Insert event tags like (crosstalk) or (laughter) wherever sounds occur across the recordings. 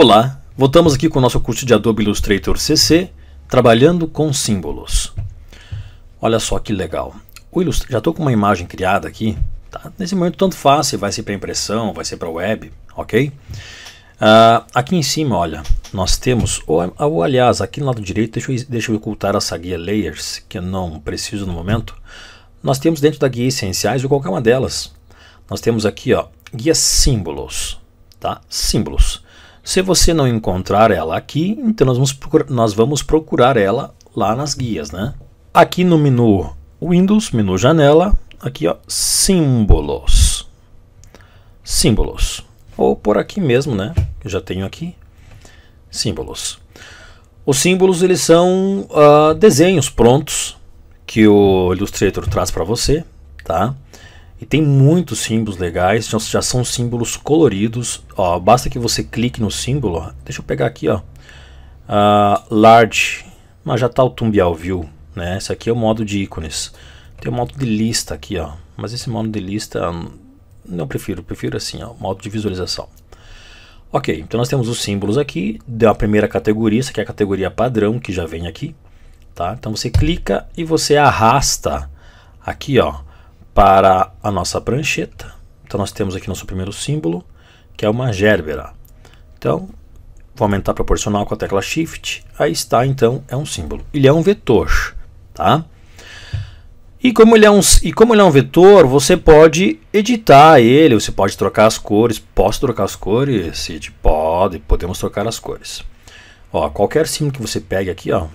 Olá, voltamos aqui com o nosso curso de Adobe Illustrator CC, trabalhando com símbolos. Olha só que legal. Já estou com uma imagem criada aqui. Tá? Nesse momento tanto faz se vai ser para impressão, vai ser para web, ok? Uh, aqui em cima, olha, nós temos, ou, ou aliás, aqui no lado direito, deixa eu, deixa eu ocultar essa guia Layers, que eu não preciso no momento. Nós temos dentro da guia Essenciais, ou qualquer uma delas, nós temos aqui, ó, guia Símbolos, tá? Símbolos. Se você não encontrar ela aqui, então nós vamos, procurar, nós vamos procurar ela lá nas guias, né? Aqui no menu Windows, menu Janela, aqui ó, símbolos. Símbolos. Ou por aqui mesmo, né? Eu já tenho aqui. Símbolos. Os símbolos eles são uh, desenhos prontos que o Illustrator traz para você, tá? E tem muitos símbolos legais, já, já são símbolos coloridos. Ó, basta que você clique no símbolo. Deixa eu pegar aqui, ó. Uh, large, mas já tá o Tumbial View, né? Esse aqui é o modo de ícones. Tem o modo de lista aqui, ó. Mas esse modo de lista hum, não prefiro, prefiro assim, ó, modo de visualização. Ok, então nós temos os símbolos aqui da primeira categoria, essa aqui é a categoria padrão que já vem aqui, tá? Então você clica e você arrasta aqui, ó, para a nossa prancheta. Então nós temos aqui nosso primeiro símbolo, que é uma gérbera. Então, vou aumentar proporcional com a tecla Shift. Aí está, então, é um símbolo. Ele é um vetor, tá? E como, ele é um, e como ele é um vetor, você pode editar ele, você pode trocar as cores. Posso trocar as cores? Cid? Pode, podemos trocar as cores. Ó, qualquer símbolo que você pegue aqui, ó,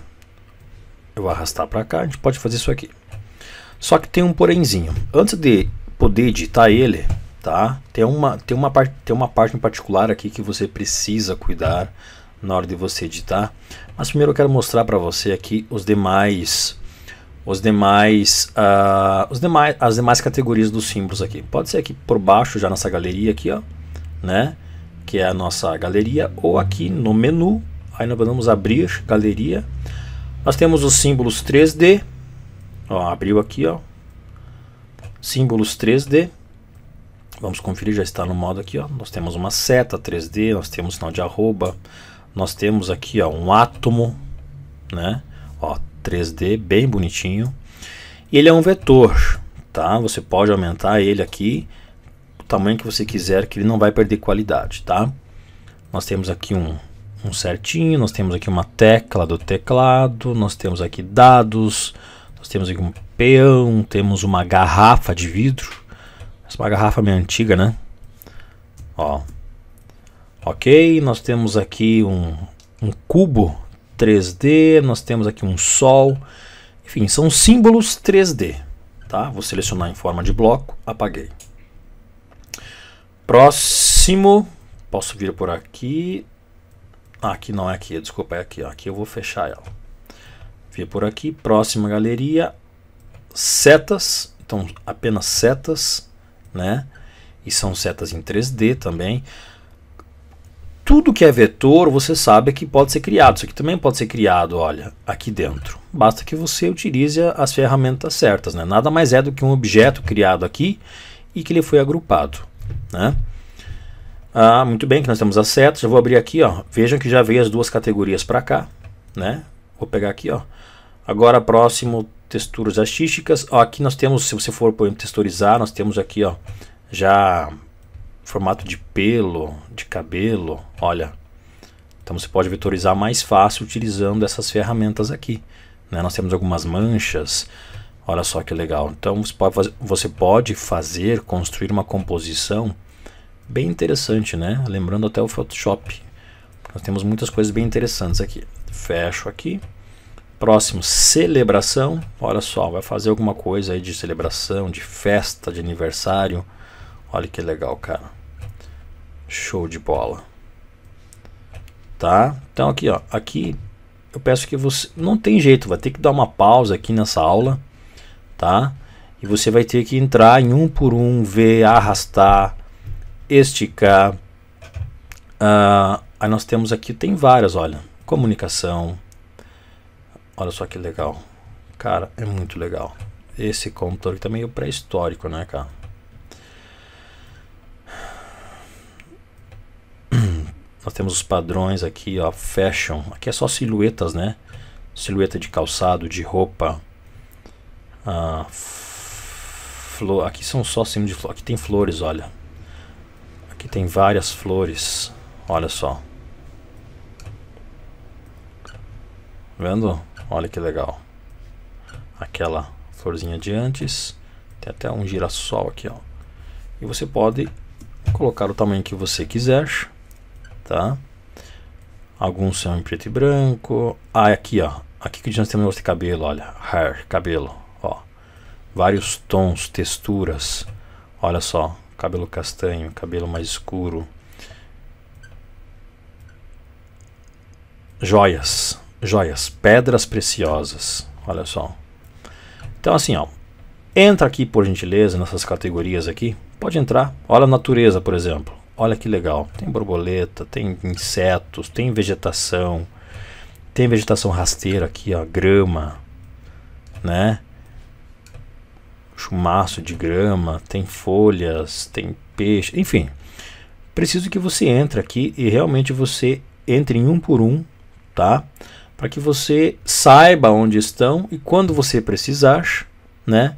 eu vou arrastar para cá, a gente pode fazer isso aqui. Só que tem um porémzinho. Antes de poder editar ele, tá? Tem uma, tem uma, parte, tem uma parte em particular aqui que você precisa cuidar na hora de você editar. Mas primeiro eu quero mostrar para você aqui os demais os demais, uh, os demais as demais categorias dos símbolos aqui. Pode ser aqui por baixo já nossa galeria aqui, ó, né? Que é a nossa galeria ou aqui no menu, aí nós vamos abrir galeria. Nós temos os símbolos 3D, Ó, abriu aqui, ó. Símbolos 3D. Vamos conferir, já está no modo aqui, ó. Nós temos uma seta 3D, nós temos sinal de arroba, nós temos aqui, ó, um átomo, né? Ó, 3D, bem bonitinho. E ele é um vetor, tá? Você pode aumentar ele aqui, o tamanho que você quiser, que ele não vai perder qualidade, tá? Nós temos aqui um, um certinho, nós temos aqui uma tecla do teclado, nós temos aqui dados, nós temos aqui um peão, temos uma garrafa de vidro. Essa é uma garrafa meio antiga, né? Ó. Ok, nós temos aqui um, um cubo 3D, nós temos aqui um sol. Enfim, são símbolos 3D. Tá? Vou selecionar em forma de bloco, apaguei. Próximo, posso vir por aqui. Ah, aqui não é aqui, desculpa, é aqui. Ó. Aqui eu vou fechar ela. Via por aqui, próxima galeria, setas, então apenas setas, né? E são setas em 3D também. Tudo que é vetor, você sabe que pode ser criado. Isso aqui também pode ser criado, olha, aqui dentro. Basta que você utilize as ferramentas certas, né? Nada mais é do que um objeto criado aqui e que ele foi agrupado, né? Ah, muito bem, que nós temos as setas. Já vou abrir aqui, ó. Vejam que já veio as duas categorias para cá, né? Vou pegar aqui, ó. Agora próximo, texturas artísticas. Ó, aqui nós temos, se você for por exemplo, texturizar, nós temos aqui, ó, já formato de pelo, de cabelo, olha. Então você pode vetorizar mais fácil utilizando essas ferramentas aqui. Né? Nós temos algumas manchas, olha só que legal. Então você pode fazer, você pode fazer construir uma composição bem interessante, né? Lembrando até o Photoshop. Nós temos muitas coisas bem interessantes aqui. Fecho aqui. Próximo, celebração. Olha só, vai fazer alguma coisa aí de celebração, de festa, de aniversário. Olha que legal, cara. Show de bola. Tá? Então aqui, ó, aqui eu peço que você não tem jeito, vai ter que dar uma pausa aqui nessa aula, tá? E você vai ter que entrar em um por um, ver, arrastar, esticar. Uh, aí nós temos aqui tem várias, olha, comunicação, Olha só que legal. Cara, é muito legal. Esse computador aqui tá meio é pré-histórico, né, cara? (clears throat) Nós temos os padrões aqui, ó, fashion. Aqui é só silhuetas, né? Silhueta de calçado, de roupa. Ah, flor. Aqui são só símbolos de flor. Aqui tem flores, olha. Aqui tem várias flores. Olha só. Tá vendo? Olha que legal. Aquela florzinha de antes. Tem até um girassol aqui, ó. E você pode colocar o tamanho que você quiser, tá? Alguns são em preto e branco. Ah, é aqui, ó. Aqui que nós temos de cabelo, olha. Hair, cabelo, ó. Vários tons, texturas. Olha só, cabelo castanho, cabelo mais escuro. Joias, joias, pedras preciosas. Olha só. Então assim, ó, entra aqui por gentileza nessas categorias aqui. Pode entrar. Olha a natureza, por exemplo. Olha que legal. Tem borboleta, tem insetos, tem vegetação. Tem vegetação rasteira aqui, ó, grama, né? Chumaço de grama, tem folhas, tem peixe, enfim. Preciso que você entre aqui e realmente você entre em um por um, tá? para que você saiba onde estão e quando você precisar, né?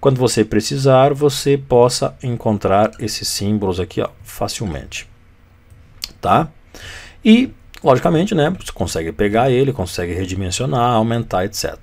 Quando você precisar, você possa encontrar esses símbolos aqui ó, facilmente, tá? E, logicamente, né? Você consegue pegar ele, consegue redimensionar, aumentar, etc.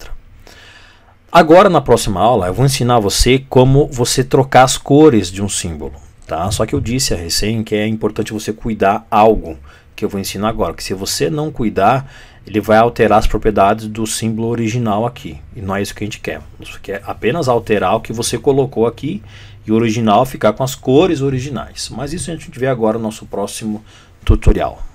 Agora, na próxima aula, eu vou ensinar você como você trocar as cores de um símbolo, tá? Só que eu disse a recém que é importante você cuidar algo que eu vou ensinar agora, que se você não cuidar, ele vai alterar as propriedades do símbolo original aqui. E não é isso que a gente quer. A gente quer apenas alterar o que você colocou aqui e o original ficar com as cores originais. Mas isso a gente vê agora no nosso próximo tutorial.